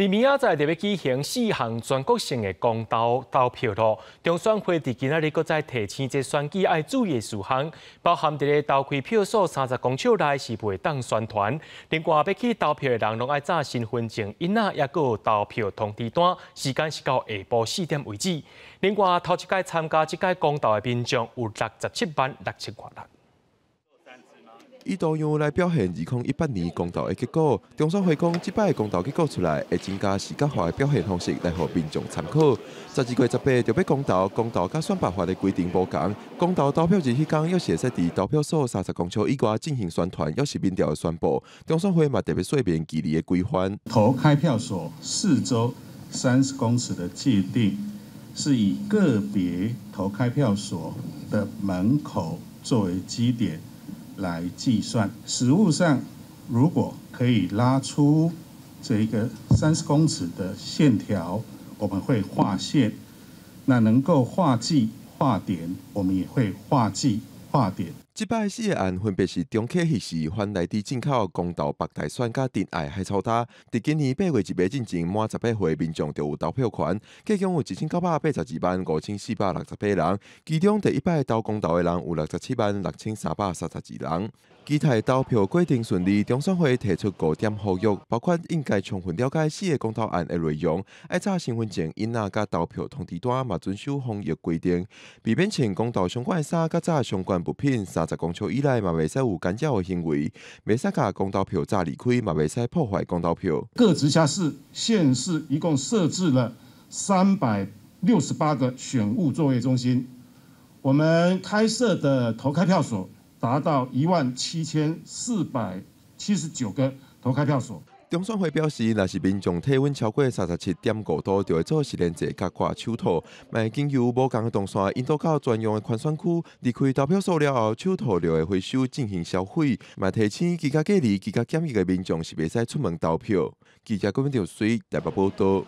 伫明仔载特别举行四项全国性的公投投票，中选会伫今仔日搁再提醒一选举要注意事项，包含伫个投票数三十公尺内是袂当宣传，另外要去投票的人拢爱带身份证，因仔也佫有投票通知单，时间是到下晡四点为止。另外，头一届参加即届公投的民众有六十七万六千多人。以同样来表现二零一八年公投的结果？中山会讲，即摆公投结果出来，会增加视觉化诶表现方式，来互民众参考。十二月十八特别公投，公投甲选办法的规定无共，公投投票日迄讲，要实设伫投票所三十公尺以外进行宣传，要是民调宣布。中山会嘛特别说明距离的诶规范。投开票所四周三十公尺的界定，是以个别投开票所的门口作为基点。来计算，实物上如果可以拉出这一个三十公尺的线条，我们会画线；那能够画记画点，我们也会画记画点。即摆四个案分别是：中科、迄时翻内地进口公道、白大选加、定爱、海草塔。伫今年八月一日前满十八岁民众就有投票权。计共有一千九百八十二万五千四百六十八人，其中第一摆投公道的人有六十七万六千三百三十二人。其他投票过程顺利，中选会提出五点呼吁，包括应该充分了解四个公道案的内容，爱查身份证、囡仔甲投票通知单嘛，遵守防疫规定，避免穿公道相关嘅衫甲、查相关物品、三。十公车以内，嘛未使有干扰的行为，未使甲公道票炸离开，嘛未使破坏公道票。各直辖市、县市一共设置了三百六十八个选务作业中心，我们开设的投开票所达到一万七千四百七十九个投开票所。中山会表示，若是民众体温超过三十七点五度，就会做实验者甲挂手套。卖经由无同的东山引导教专用的宽选区，离开投票所了后，手套就会回收进行消费。卖提醒居家隔离、居家检疫的民众是袂使出门投票。记者郭文婷水自台北报道。